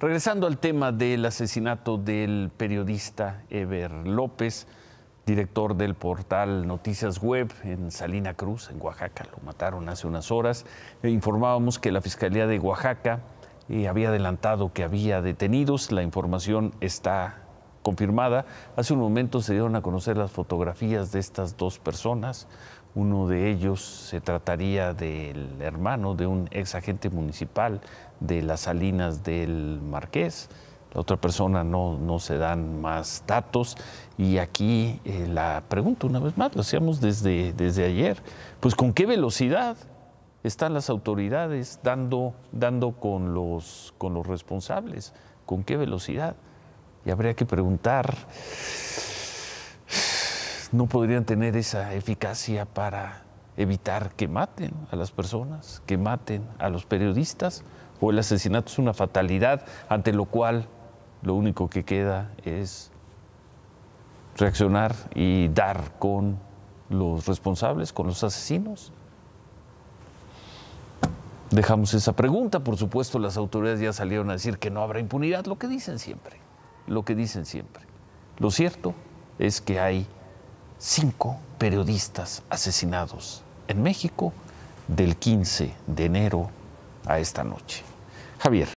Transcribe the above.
Regresando al tema del asesinato del periodista Eber López, director del portal Noticias Web en Salina Cruz, en Oaxaca, lo mataron hace unas horas. Eh, informábamos que la Fiscalía de Oaxaca eh, había adelantado que había detenidos. La información está confirmada. Hace un momento se dieron a conocer las fotografías de estas dos personas. Uno de ellos se trataría del hermano de un ex agente municipal de las Salinas del Marqués. La otra persona no, no se dan más datos. Y aquí eh, la pregunta, una vez más, lo hacíamos desde, desde ayer. Pues con qué velocidad están las autoridades dando, dando con, los, con los responsables, con qué velocidad y habría que preguntar, ¿no podrían tener esa eficacia para evitar que maten a las personas, que maten a los periodistas? ¿O el asesinato es una fatalidad ante lo cual lo único que queda es reaccionar y dar con los responsables, con los asesinos? Dejamos esa pregunta, por supuesto las autoridades ya salieron a decir que no habrá impunidad, lo que dicen siempre lo que dicen siempre. Lo cierto es que hay cinco periodistas asesinados en México del 15 de enero a esta noche. Javier.